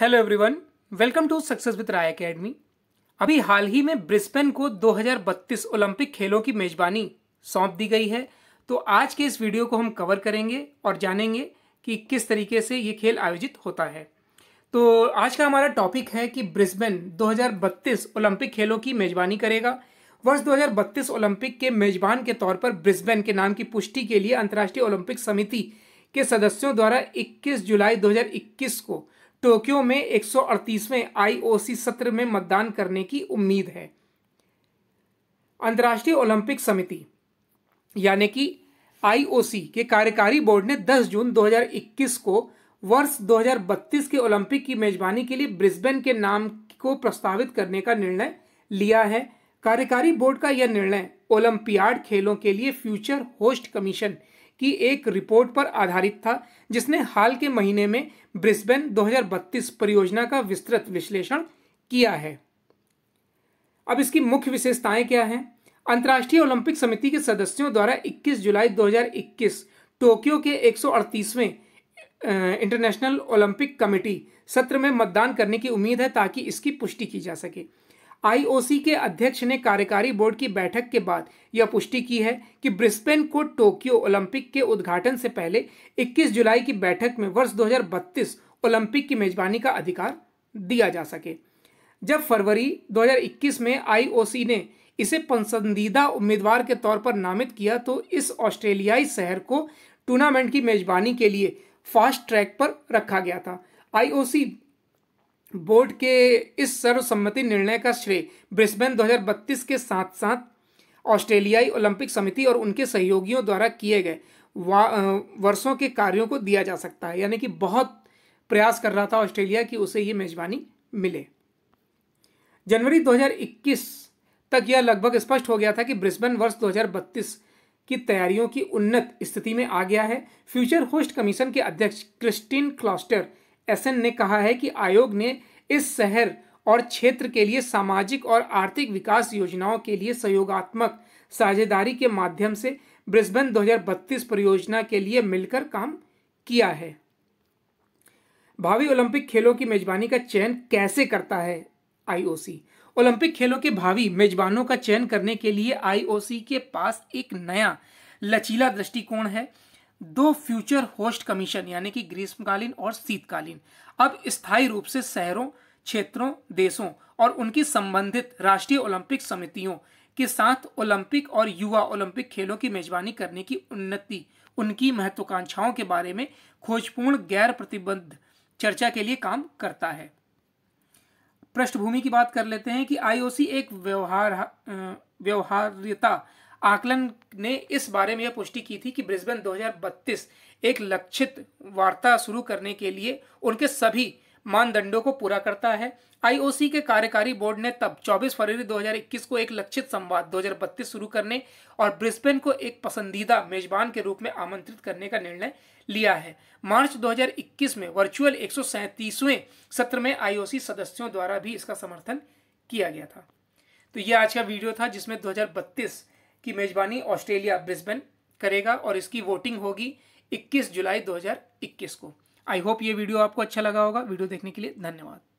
hello everyone welcome to success with Rai academy अभी हाल ही में ब्रिस्बेन को 2032 ओलंपिक खेलों की मेजबानी सौंप दी गई है तो आज के इस वीडियो को हम कवर करेंगे और जानेंगे कि किस तरीके से ये खेल आयोजित होता है तो आज का हमारा टॉपिक है कि ब्रिस्बेन 2032 ओलंपिक खेलों की मेजबानी करेगा वर्ष दो ओलंपिक के मेजबान के तौर पर ब्रिस्बेन के नाम की पुष्टि के लिए अंतर्राष्ट्रीय ओलंपिक समिति के सदस्यों द्वारा इक्कीस जुलाई दो को टोक्यो में 138वें आईओसी सत्र में मतदान करने की उम्मीद है अंतर्राष्ट्रीय ओलंपिक समिति यानी कि आईओसी के कार्यकारी बोर्ड ने 10 जून 2021 को वर्ष 2032 के ओलंपिक की मेजबानी के लिए ब्रिस्बेन के नाम को प्रस्तावित करने का निर्णय लिया है कार्यकारी बोर्ड का यह निर्णय ओलंपियाड खेलों के लिए फ्यूचर होस्ट कमीशन की एक रिपोर्ट पर आधारित था जिसने हाल के महीने में ब्रिस्बेन 2032 परियोजना का विस्तृत विश्लेषण किया है अब इसकी मुख्य विशेषताएं क्या हैं अंतर्राष्ट्रीय ओलंपिक समिति के सदस्यों द्वारा 21 जुलाई 2021 टोक्यो के 138वें इंटरनेशनल ओलंपिक कमेटी सत्र में मतदान करने की उम्मीद है ताकि इसकी पुष्टि की जा सके आईओसी के अध्यक्ष ने कार्यकारी बोर्ड की बैठक के बाद यह पुष्टि की है कि ब्रिस्बेन को टोक्यो ओलंपिक के उद्घाटन से पहले 21 जुलाई की बैठक में वर्ष 2032 ओलंपिक की मेजबानी का अधिकार दिया जा सके जब फरवरी 2021 में आईओसी ने इसे पसंदीदा उम्मीदवार के तौर पर नामित किया तो इस ऑस्ट्रेलियाई शहर को टूर्नामेंट की मेजबानी के लिए फास्ट ट्रैक पर रखा गया था आईओसी बोर्ड के इस सर्वसम्मति निर्णय का श्रेय ब्रिस्बेन 2032 के साथ साथ ऑस्ट्रेलियाई ओलंपिक समिति और उनके सहयोगियों द्वारा किए गए वर्षों के कार्यों को दिया जा सकता है यानी कि बहुत प्रयास कर रहा था ऑस्ट्रेलिया कि उसे ये मेजबानी मिले जनवरी 2021 तक यह लगभग स्पष्ट हो गया था कि ब्रिस्बेन वर्ष 2032 की तैयारियों की उन्नत स्थिति में आ गया है फ्यूचर होस्ट कमीशन के अध्यक्ष क्रिस्टीन क्लॉस्टर एसन ने कहा है कि आयोग ने इस शहर और क्षेत्र के लिए सामाजिक और आर्थिक विकास योजनाओं के लिए सहयोगात्मक साझेदारी के माध्यम से ब्रिस्बेन 2032 परियोजना के लिए मिलकर काम किया है भावी ओलंपिक खेलों की मेजबानी का चयन कैसे करता है आईओसी ओलंपिक खेलों के भावी मेजबानों का चयन करने के लिए आईओसी के पास एक नया लचीला दृष्टिकोण है दो फ्यूचर होस्ट कमीशन यानी कि ग्रीष्मकालीन और शीतकालीन अब स्थायी रूप से शहरों क्षेत्रों देशों और उनकी संबंधित राष्ट्रीय ओलंपिक समितियों के साथ ओलंपिक और युवा ओलंपिक खेलों की मेजबानी करने की उन्नति उनकी महत्वाकांक्षाओं के बारे में खोजपूर्ण गैर प्रतिबंध चर्चा के लिए काम करता है पृष्ठभूमि की बात कर लेते हैं कि आईओसी एक व्यवहार व्यवहार्यता आकलन ने इस बारे में यह पुष्टि की थी कि ब्रिस्बेन 2032 एक लक्षित वार्ता शुरू करने के लिए उनके सभी मानदंडों को पूरा करता है आईओसी के कार्यकारी बोर्ड ने तब 24 फरवरी 2021 को एक लक्षित संवाद 2032 शुरू करने और ब्रिस्बेन को एक पसंदीदा मेजबान के रूप में आमंत्रित करने का निर्णय लिया है मार्च 2021 में वर्चुअल एक सत्र में आईओसी सदस्यों द्वारा भी इसका समर्थन किया गया था तो यह आज का वीडियो था जिसमें 2032 की मेज़बानी ऑस्ट्रेलिया ब्रिस्बेन करेगा और इसकी वोटिंग होगी 21 जुलाई 2021 को आई होप ये वीडियो आपको अच्छा लगा होगा वीडियो देखने के लिए धन्यवाद